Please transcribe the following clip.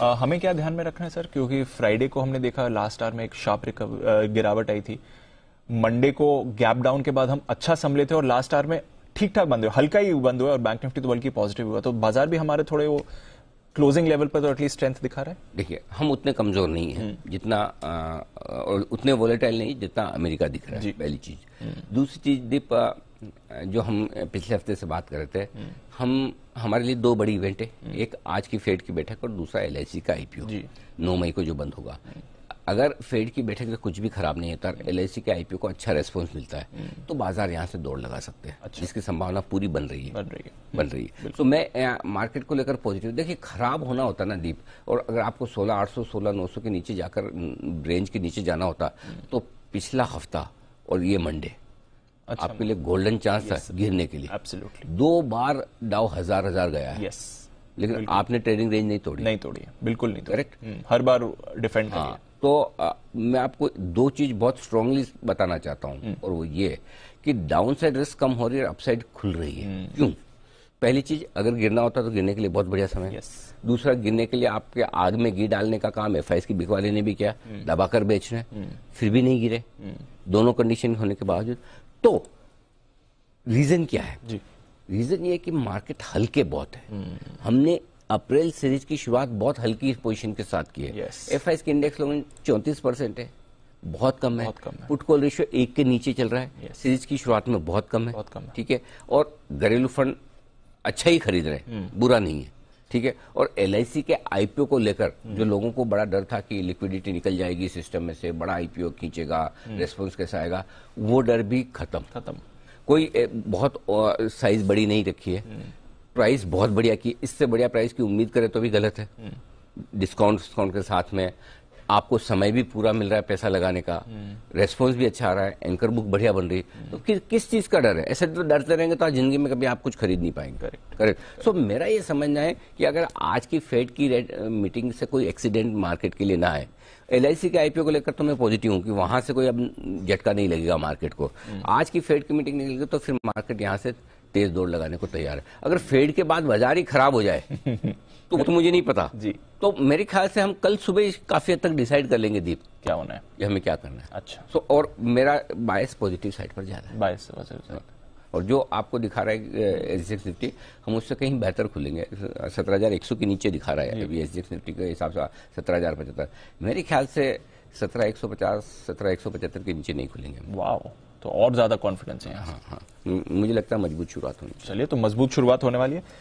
आ, हमें क्या ध्यान में रखना है सर क्योंकि फ्राइडे को हमने देखा लास्ट आर में एक शार्प गिरावट आई थी मंडे को गैप डाउन के बाद हम अच्छा संभले थे और लास्ट आर में ठीक ठाक बंद हुए हल्का ही बंद हुआ और बैंक निफ्टी तो बल्कि पॉजिटिव हुआ तो बाजार भी हमारे थोड़े वो क्लोजिंग लेवल पर तो एटलीस्ट स्ट्रेंथ दिखा रहा है देखिए हम उतने कमजोर नहीं है हम्म। जितना आ, उतने वोलेटाइल नहीं जितना अमेरिका दिख रहा है पहली चीज हम्म। दूसरी चीज दीपा जो हम पिछले हफ्ते से बात कर रहे थे हम हमारे लिए दो बड़ी इवेंट है हम्म। एक आज की फेड की बैठक और दूसरा एल का आईपीओ नौ मई को जो बंद होगा अगर फेड की बैठक में कुछ भी खराब नहीं होता एल आई हम्म। के आईपीओ को अच्छा रेस्पॉन्स मिलता है हम्म। तो बाजार यहाँ से दौड़ लगा सकते हैं अच्छा। जिसकी संभावना पूरी बन रही है बन रही है बन रही है तो मैं मार्केट को लेकर पॉजिटिव देखिए खराब होना होता ना दीप और अगर आपको 16 800 16 900 के नीचे जाकर रेंज के नीचे जाना होता तो पिछला हफ्ता और ये मंडे अच्छा आपके लिए गोल्डन चांस था गिरने के लिए दो बार डाउ हजार हजार गया है लेकिन आपने ट्रेडिंग रेंज नहीं तोड़ी नहीं तोड़ी बिल्कुल नहीं करेक्ट हम्म, हर बार डिफेंड हाँ, तो आ, मैं आपको दो चीज बहुत स्ट्रांगली बताना चाहता हूँ हम्म। और वो ये कि डाउन साइड रिस्क कम हो रही है अपसाइड खुल रही है हम्म। क्यों पहली चीज अगर गिरना होता तो गिरने के लिए बहुत बढ़िया समय yes. दूसरा गिरने के लिए आपके आग में घी डालने का काम एफ की बिकवाले ने भी किया दबाकर रहे फिर भी नहीं गिरे दोनों कंडीशन होने के बावजूद तो रीजन क्या है जी रीजन ये कि मार्केट हल्के बहुत है हम्म। हमने अप्रैल सीरीज की शुरुआत बहुत हल्की पोजीशन के साथ की है एफ आई के इंडेक्स लोग चौंतीस परसेंट है बहुत कम है पुट कॉल रेशियो एक के नीचे चल रहा है सीरीज की शुरुआत में बहुत कम है बहुत कम है ठीक है और घरेलू फंड अच्छा ही खरीद रहे हैं हम्म। बुरा नहीं है ठीक है और एल के आईपीओ को लेकर जो हम्म। लोगों को बड़ा डर था कि लिक्विडिटी निकल जाएगी सिस्टम में से बड़ा आईपीओ खींचेगा रेस्पॉन्स हम्म। कैसा आएगा वो डर भी खत्म खत्म कोई बहुत साइज बड़ी नहीं रखी है प्राइस हम्म। बहुत बढ़िया की इससे बढ़िया प्राइस की उम्मीद करें तो भी गलत है डिस्काउंट डिस्काउंट के साथ में आपको समय भी पूरा मिल रहा है पैसा लगाने का रेस्पॉन्स हम्म। भी अच्छा आ रहा है एंकर बुक बढ़िया बन रही है हम्म। तो कि, किस चीज़ का डर है ऐसे तो डरते रहेंगे तो आज जिंदगी में कभी आप कुछ खरीद नहीं पाएंगे करेक्ट करेक्ट सो मेरा ये समझना है कि अगर आज की फेड की रेट मीटिंग से कोई एक्सीडेंट मार्केट के लिए ना आए एल के आईपीओ को लेकर तो मैं पॉजिटिव हूँ कि वहां से कोई अब झटका नहीं लगेगा मार्केट को हम्म। आज की फेड की मीटिंग निकलेगी तो फिर मार्केट यहाँ से तेज दौड़ लगाने को तैयार है अगर फेड के बाद बाजार ही खराब हो जाए तो वो तो मुझे नहीं पता जी तो मेरे ख्याल से हम कल सुबह काफी हद तक डिसाइड कर लेंगे दीप क्या होना है हमें क्या करना है अच्छा तो और मेरा बायस पॉजिटिव साइड पर ज्यादा है बायस और जो आपको दिखा रहा है एस एक्स निफ्टी हम उससे कहीं बेहतर खुलेंगे सत्रह हजार एक सौ के नीचे दिखा रहा है अभी एस एक्स निफ्टी के हिसाब से हाँ, सत्रह हजार पचहत्तर मेरे ख्याल से सत्रह एक सौ पचास सत्रह एक सौ पचहत्तर के नीचे नहीं खुलेंगे वाह तो और ज्यादा कॉन्फिडेंस है हाँ हाँ मुझे लगता है मजबूत शुरुआत होनी चलिए तो मजबूत शुरुआत होने वाली है